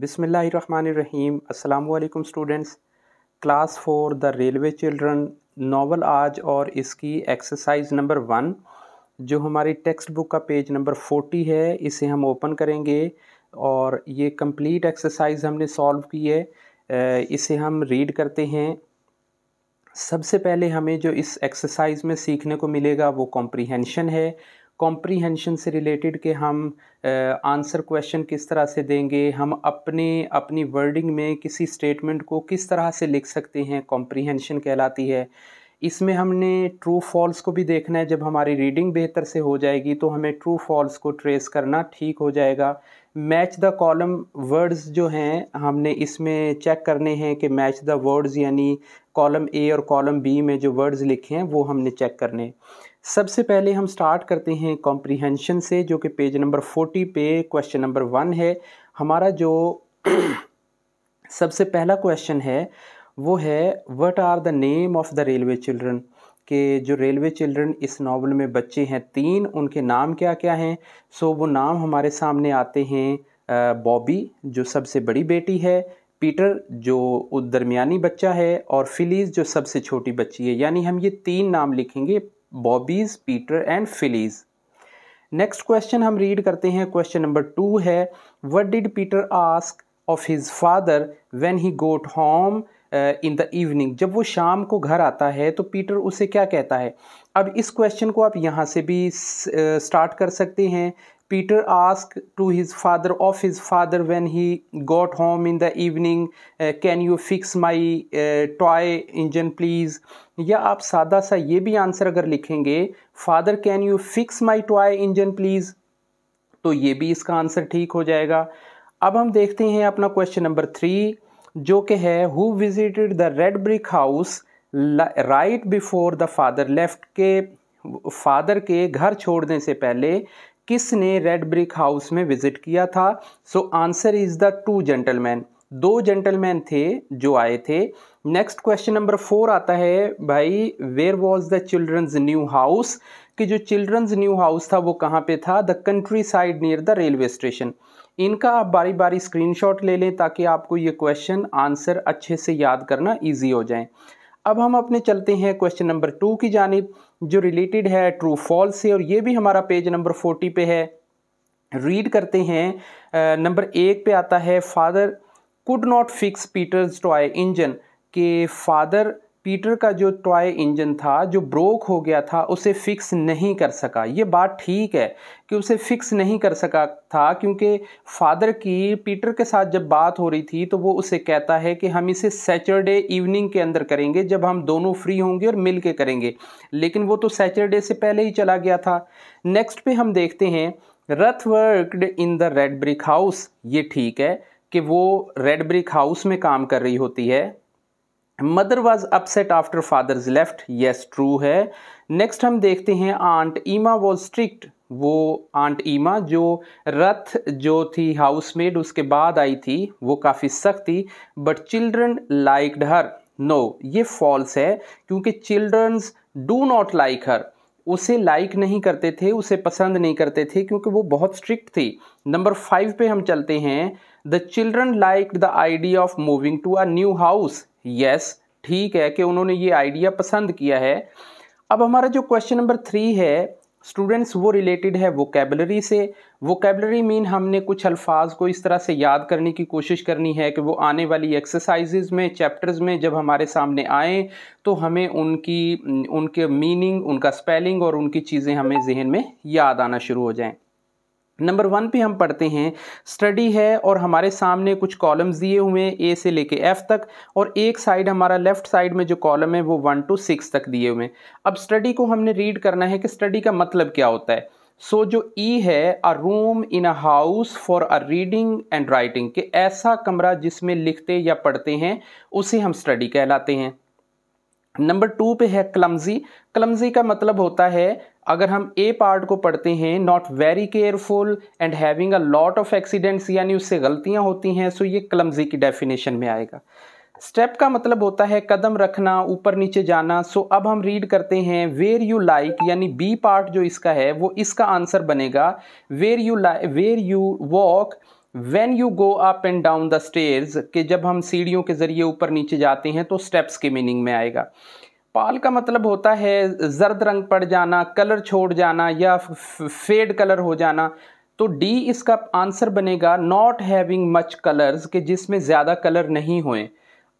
बिसमीम् अल्लाम students class four the railway children novel आज और इसकी एक्सरसाइज नंबर वन जो हमारी टेक्स्ट बुक का पेज नंबर फोर्टी है इसे हम ओपन करेंगे और ये कंप्लीट एक्सरसाइज हमने सॉल्व की है इसे हम रीड करते हैं सबसे पहले हमें जो इस एक्सरसाइज में सीखने को मिलेगा वो कॉम्प्रीहेंशन है कॉम्प्रीहेंशन से रिलेटेड कि हम आंसर क्वेश्चन किस तरह से देंगे हम अपने अपनी वर्डिंग में किसी स्टेटमेंट को किस तरह से लिख सकते हैं कॉम्प्रीहेंशन कहलाती है इसमें हमने ट्रू फॉल्स को भी देखना है जब हमारी रीडिंग बेहतर से हो जाएगी तो हमें ट्रू फॉल्स को ट्रेस करना ठीक हो जाएगा मैच द कॉलम वर्ड्स जो हैं हमने इसमें चेक करने हैं कि मैच द वर्ड्स यानी कॉलम ए और कॉलम बी में जो वर्ड्स लिखे हैं वो हमने चेक करने हैं सबसे पहले हम स्टार्ट करते हैं कॉम्प्रीहेंशन से जो कि पेज नंबर फोर्टी पे क्वेश्चन नंबर वन है हमारा जो सबसे पहला क्वेश्चन है वो है what are the name of the railway children के जो रेलवे चिल्ड्रन इस नावल में बच्चे हैं तीन उनके नाम क्या क्या हैं सो वो नाम हमारे सामने आते हैं बॉबी जो सबसे बड़ी बेटी है पीटर जो दरमियानी बच्चा है और फिलीज़ जो सबसे छोटी बच्ची है यानी हम ये तीन नाम लिखेंगे Bobby's Peter and Phyllis next question हम रीड करते हैं क्वेश्चन नंबर टू है what did Peter ask of his father when he got home in the evening जब वो शाम को घर आता है तो पीटर उसे क्या कहता है अब इस क्वेश्चन को आप यहाँ से भी स्टार्ट uh, कर सकते हैं Peter ask to his father of his father when he got home in the evening can you fix my toy engine please या आप सादा सा ये भी आंसर अगर लिखेंगे father can you fix my toy engine please तो ये भी इसका आंसर ठीक हो जाएगा अब हम देखते हैं अपना क्वेश्चन नंबर थ्री जो कि है who visited the red brick house right before the father left के फादर के घर छोड़ने से पहले किसने रेड ब्रिक हाउस में विजिट किया था so answer is the two gentleman दो जेंटलमैन थे जो आए थे नेक्स्ट क्वेश्चन नंबर फोर आता है भाई where was the children's new house कि जो चिल्ड्रंस न्यू हाउस था वो कहाँ पे था the countryside near the railway station इनका आप बारी बारी स्क्रीनशॉट ले लें ताकि आपको ये क्वेश्चन आंसर अच्छे से याद करना ईजी हो जाए अब हम अपने चलते हैं क्वेश्चन नंबर टू की जानब जो रिलेटेड है ट्रू फॉल्स से और ये भी हमारा पेज नंबर फोर्टी पे है रीड करते हैं नंबर एक पे आता है father could not fix Peter's toy engine के फादर पीटर का जो टॉय इंजन था जो ब्रोक हो गया था उसे फिक्स नहीं कर सका ये बात ठीक है कि उसे फिक्स नहीं कर सका था क्योंकि फादर की पीटर के साथ जब बात हो रही थी तो वो उसे कहता है कि हम इसे सैटरडे इवनिंग के अंदर करेंगे जब हम दोनों फ्री होंगे और मिल के करेंगे लेकिन वो तो सैटरडे से पहले ही चला गया था नेक्स्ट पे हम देखते हैं Ruth worked in the red brick house ये ठीक है कि वो रेड ब्रिक हाउस में काम कर रही होती है mother was upset after father's left yes true है नेक्स्ट हम देखते हैं आंट ईमा वॉज स्ट्रिक्ट वो आंट ईमा जो रथ जो थी हाउसमेड उसके बाद आई थी वो काफ़ी सख्त थी but children liked her no ये फॉल्स है क्योंकि childrens do not like her उसे लाइक like नहीं करते थे उसे पसंद नहीं करते थे क्योंकि वो बहुत स्ट्रिक्ट थी नंबर फाइव पे हम चलते हैं the children like the idea of moving to a new house yes ठीक है कि उन्होंने ये आइडिया पसंद किया है अब हमारा जो क्वेश्चन नंबर थ्री है स्टूडेंट्स वो रिलेटेड है वोकेबलरी से वोकेबलरी मीन हमने कुछ अल्फाज को इस तरह से याद करने की कोशिश करनी है कि वो आने वाली एक्सरसाइजेज में चैप्टर्स में जब हमारे सामने आए तो हमें उनकी उनके मीनिंग उनका स्पेलिंग और उनकी चीज़ें हमें जहन में याद आना शुरू हो जाएं नंबर वन पे हम पढ़ते हैं स्टडी है और हमारे सामने कुछ कॉलम्स दिए हुए हैं ए से लेके एफ तक और एक साइड हमारा लेफ्ट साइड में जो कॉलम है वो वन टू सिक्स तक दिए हुए हैं अब स्टडी को हमने रीड करना है कि स्टडी का मतलब क्या होता है सो so, जो ई e है a room in a house for a reading and writing कि ऐसा कमरा जिसमें लिखते या पढ़ते हैं उसे हम स्टडी कहलाते हैं नंबर टू पे है क्लमजी क्लमजी का मतलब होता है अगर हम ए पार्ट को पढ़ते हैं not very careful and having a lot of accidents यानी उससे गलतियां होती हैं सो ये क्लमजी की डेफिनेशन में आएगा स्टेप का मतलब होता है कदम रखना ऊपर नीचे जाना सो अब हम रीड करते हैं वेयर यू लाइक यानी बी पार्ट जो इसका है वो इसका आंसर बनेगा where you like where you walk when you go up and down the stairs के जब हम सीढ़ियों के ज़रिए ऊपर नीचे जाते हैं तो स्टेप्स के मीनिंग में आएगा पाल का मतलब होता है जर्द रंग पड़ जाना कलर छोड़ जाना या फेड कलर हो जाना तो डी इसका आंसर बनेगा नॉट हैविंग मच कलर्स के जिसमें ज़्यादा कलर नहीं होए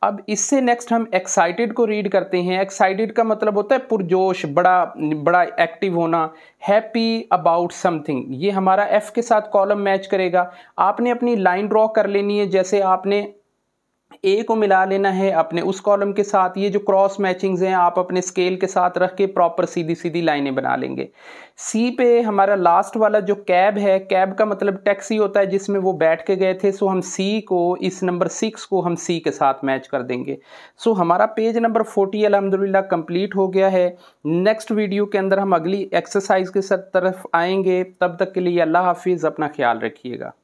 अब इससे नेक्स्ट हम एक्साइटेड को रीड करते हैं एक्साइटेड का मतलब होता है पुरजोश बड़ा बड़ा एक्टिव होना हैप्पी अबाउट समथिंग ये हमारा एफ़ के साथ कॉलम मैच करेगा आपने अपनी लाइन ड्रॉ कर लेनी है जैसे आपने ए को मिला लेना है अपने उस कॉलम के साथ ये जो क्रॉस मैचिंग्स हैं आप अपने स्केल के साथ रख के प्रॉपर सीधी सीधी लाइनें बना लेंगे सी पे हमारा लास्ट वाला जो कैब है कैब का मतलब टैक्सी होता है जिसमें वो बैठ के गए थे सो हम सी को इस नंबर सिक्स को हम सी के साथ मैच कर देंगे सो हमारा पेज नंबर फोर्टी अलहमदिल्ला कम्प्लीट हो गया है नेक्स्ट वीडियो के अंदर हम अगली एक्सरसाइज के तरफ आएंगे तब तक के लिए अल्लाह हाफिज़ अपना ख्याल रखिएगा